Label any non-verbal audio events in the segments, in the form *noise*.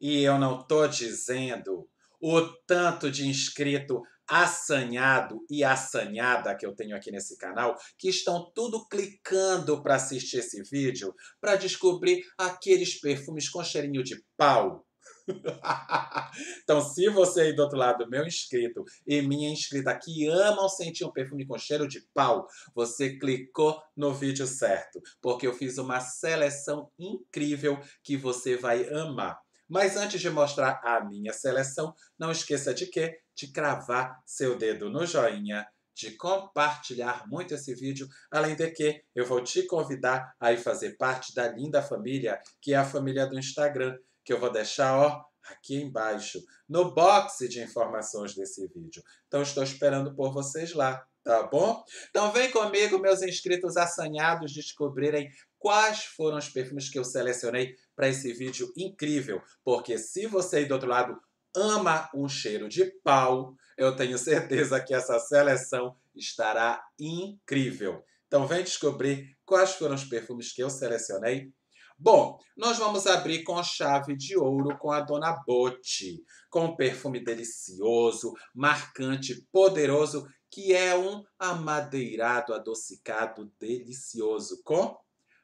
E eu não estou dizendo o tanto de inscrito assanhado e assanhada que eu tenho aqui nesse canal, que estão tudo clicando para assistir esse vídeo, para descobrir aqueles perfumes com cheirinho de pau. *laughs* então, se você aí do outro lado, meu inscrito e minha inscrita que amam sentir um perfume com cheiro de pau, você clicou no vídeo certo, porque eu fiz uma seleção incrível que você vai amar. Mas antes de mostrar a minha seleção, não esqueça de quê? De cravar seu dedo no joinha, de compartilhar muito esse vídeo, além de que eu vou te convidar a ir fazer parte da linda família, que é a família do Instagram, que eu vou deixar, ó, aqui embaixo, no box de informações desse vídeo. Então estou esperando por vocês lá. Tá bom? Então vem comigo, meus inscritos assanhados, descobrirem quais foram os perfumes que eu selecionei para esse vídeo incrível. Porque se você aí do outro lado ama um cheiro de pau, eu tenho certeza que essa seleção estará incrível. Então vem descobrir quais foram os perfumes que eu selecionei. Bom, nós vamos abrir com chave de ouro com a Dona Botti, com um perfume delicioso, marcante, poderoso que é um amadeirado adocicado delicioso com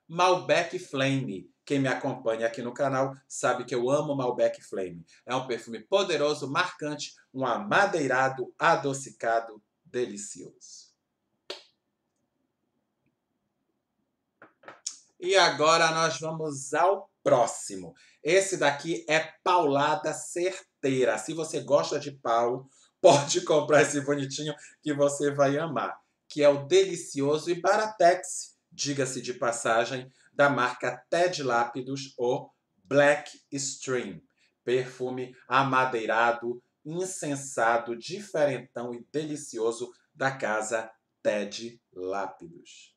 Malbec Flame. Quem me acompanha aqui no canal sabe que eu amo Malbec Flame. É um perfume poderoso, marcante, um amadeirado adocicado delicioso. E agora nós vamos ao próximo. Esse daqui é paulada certeira. Se você gosta de pau, pode comprar esse bonitinho que você vai amar, que é o delicioso e baratex, diga-se de passagem, da marca Ted Lápidos, o Black Stream. Perfume amadeirado, insensado, diferentão e delicioso da casa Ted Lápidos.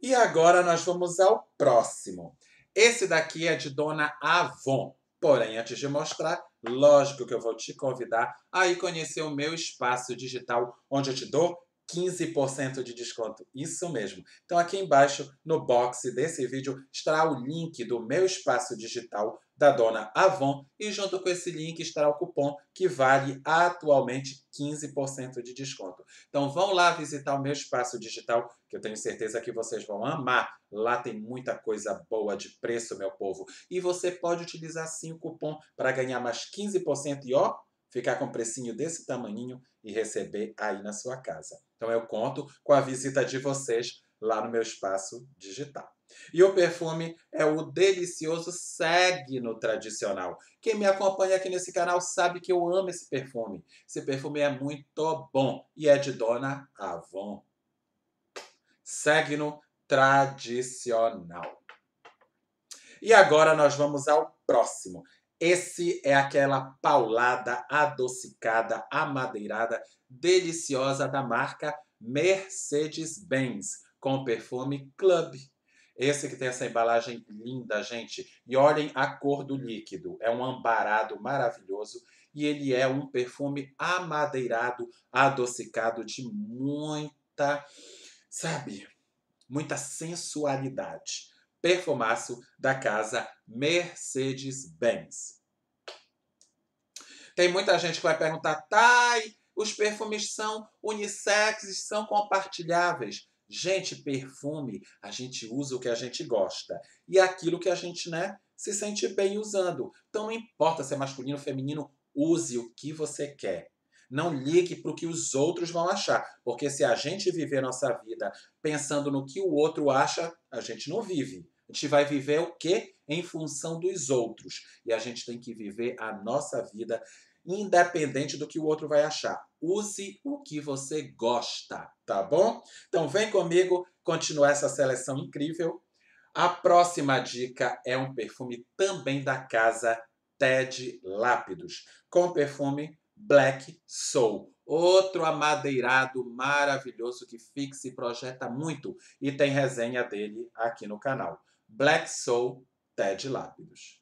E agora nós vamos ao próximo. Esse daqui é de Dona Avon. Porém, antes de mostrar, lógico que eu vou te convidar a ir conhecer o meu espaço digital, onde eu te dou 15% de desconto. Isso mesmo. Então, aqui embaixo, no box desse vídeo, estará o link do meu espaço digital, da dona Avon e junto com esse link estará o cupom que vale atualmente 15% de desconto. Então vão lá visitar o meu espaço digital, que eu tenho certeza que vocês vão amar. Lá tem muita coisa boa de preço, meu povo. E você pode utilizar sim o cupom para ganhar mais 15% e ó, ficar com um precinho desse tamanhinho e receber aí na sua casa. Então eu conto com a visita de vocês lá no meu espaço digital. E o perfume é o delicioso Segno tradicional. Quem me acompanha aqui nesse canal sabe que eu amo esse perfume. Esse perfume é muito bom e é de Dona Avon. Segno tradicional. E agora nós vamos ao próximo. Esse é aquela paulada adocicada, amadeirada, deliciosa da marca Mercedes-Benz com o perfume Club. Esse que tem essa embalagem linda, gente. E olhem a cor do líquido. É um ambarado maravilhoso e ele é um perfume amadeirado, adocicado de muita, sabe, muita sensualidade. Perfumaço da casa Mercedes-Benz. Tem muita gente que vai perguntar, Tai, os perfumes são unissex, são compartilháveis. Gente, perfume, a gente usa o que a gente gosta. E é aquilo que a gente, né, se sente bem usando. Então não importa se é masculino ou feminino, use o que você quer. Não ligue para o que os outros vão achar, porque se a gente viver nossa vida pensando no que o outro acha, a gente não vive. A gente vai viver o quê? Em função dos outros. E a gente tem que viver a nossa vida independente do que o outro vai achar. Use o que você gosta, tá bom? Então vem comigo continuar essa seleção incrível. A próxima dica é um perfume também da casa Ted Lápidos, com o perfume Black Soul. Outro amadeirado maravilhoso que fixa e projeta muito e tem resenha dele aqui no canal. Black Soul Ted Lápidos.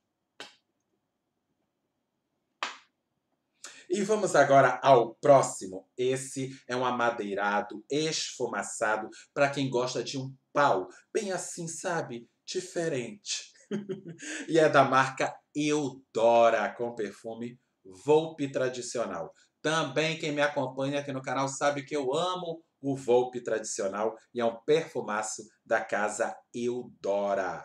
E vamos agora ao próximo. Esse é um amadeirado esfumaçado para quem gosta de um pau, bem assim, sabe? Diferente. *laughs* e é da marca Eudora, com perfume Volpe tradicional. Também quem me acompanha aqui no canal sabe que eu amo o Volpe tradicional e é um perfumaço da casa Eudora.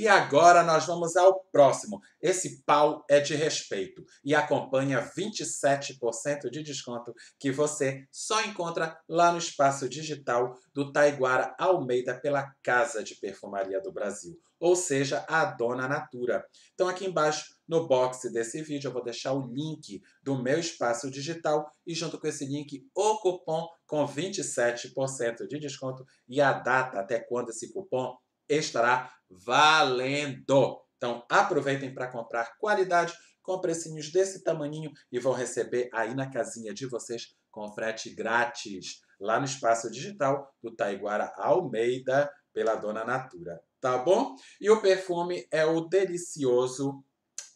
E agora nós vamos ao próximo. Esse pau é de respeito e acompanha 27% de desconto que você só encontra lá no espaço digital do Taiguara Almeida pela Casa de Perfumaria do Brasil, ou seja, a Dona Natura. Então aqui embaixo no box desse vídeo eu vou deixar o link do meu espaço digital e junto com esse link o cupom com 27% de desconto e a data até quando esse cupom estará valendo. Então, aproveitem para comprar qualidade com precinhos desse tamanhinho e vão receber aí na casinha de vocês com frete grátis, lá no espaço digital do Taiguara Almeida, pela Dona Natura, tá bom? E o perfume é o delicioso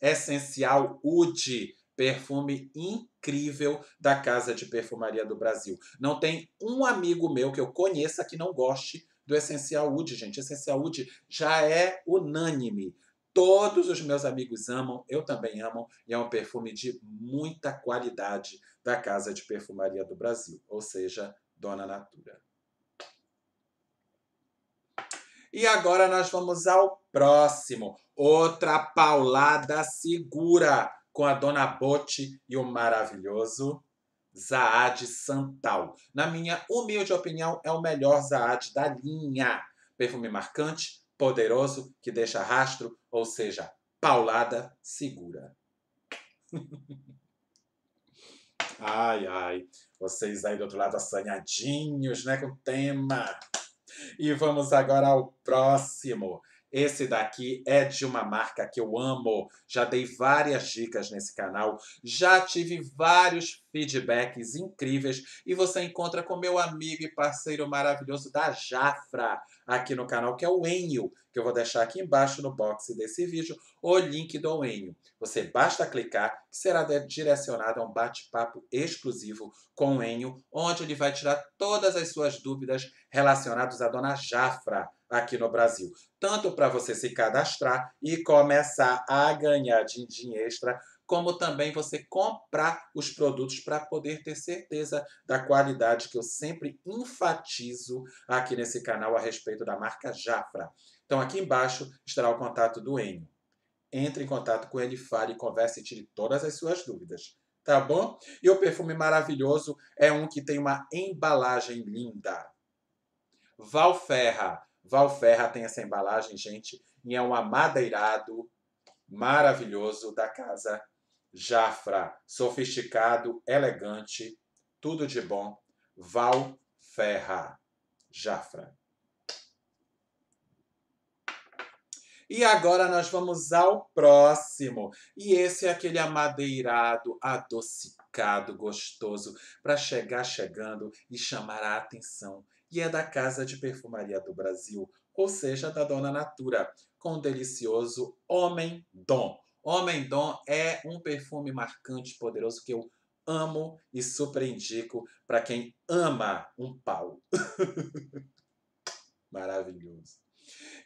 Essencial Oud, perfume incrível da Casa de Perfumaria do Brasil. Não tem um amigo meu que eu conheça que não goste do Essencial UD, gente. Essencial UD já é unânime. Todos os meus amigos amam, eu também amo, e é um perfume de muita qualidade da Casa de Perfumaria do Brasil, ou seja, Dona Natura. E agora nós vamos ao próximo. Outra paulada segura com a Dona Bote e o maravilhoso Zaad Santal. Na minha humilde opinião, é o melhor Zaad da linha. Perfume marcante, poderoso, que deixa rastro, ou seja, paulada segura. *laughs* ai, ai. Vocês aí do outro lado assanhadinhos, né, com o tema. E vamos agora ao próximo. Esse daqui é de uma marca que eu amo. Já dei várias dicas nesse canal, já tive vários feedbacks incríveis e você encontra com meu amigo e parceiro maravilhoso da Jafra aqui no canal, que é o Enio, que eu vou deixar aqui embaixo no box desse vídeo o link do Enio. Você basta clicar que será direcionado a um bate-papo exclusivo com o Enio, onde ele vai tirar todas as suas dúvidas relacionadas à dona Jafra, aqui no Brasil. Tanto para você se cadastrar e começar a ganhar din-din extra, como também você comprar os produtos para poder ter certeza da qualidade que eu sempre enfatizo aqui nesse canal a respeito da marca Jafra. Então aqui embaixo estará o contato do Enio. Entre em contato com ele, fale, converse e tire todas as suas dúvidas tá bom? E o perfume maravilhoso é um que tem uma embalagem linda. Valferra, Valferra tem essa embalagem, gente, e é um amadeirado maravilhoso da casa Jafra. Sofisticado, elegante, tudo de bom. Valferra Jafra. E agora nós vamos ao próximo. E esse é aquele amadeirado, adocicado, gostoso, para chegar chegando e chamar a atenção e é da Casa de Perfumaria do Brasil, ou seja, da Dona Natura, com o delicioso Homem Dom. Homem Dom é um perfume marcante, poderoso que eu amo e super indico para quem ama um pau. *laughs* Maravilhoso.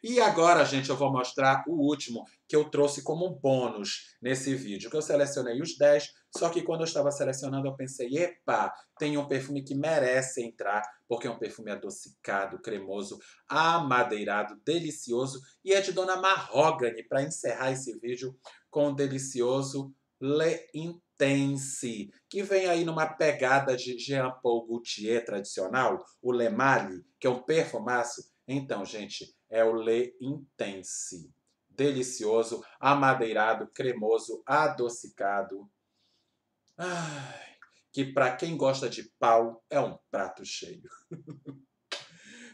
E agora, gente, eu vou mostrar o último que eu trouxe como bônus nesse vídeo, que eu selecionei os 10 só que quando eu estava selecionando, eu pensei, epa, tem um perfume que merece entrar, porque é um perfume adocicado, cremoso, amadeirado, delicioso e é de Dona Marrogane para encerrar esse vídeo com um delicioso Le Intense, que vem aí numa pegada de Jean Paul Gaultier tradicional, o Le Mali, que é um perfumaço. Então, gente, é o Le Intense. Delicioso, amadeirado, cremoso, adocicado Ai, que para quem gosta de pau é um prato cheio. *laughs*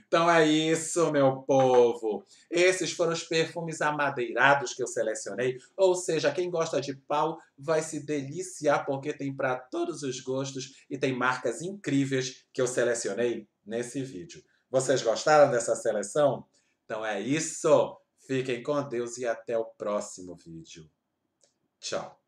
Então é isso, meu povo. Esses foram os perfumes amadeirados que eu selecionei. Ou seja, quem gosta de pau vai se deliciar porque tem para todos os gostos e tem marcas incríveis que eu selecionei nesse vídeo. Vocês gostaram dessa seleção? Então é isso. Fiquem com Deus e até o próximo vídeo. Tchau.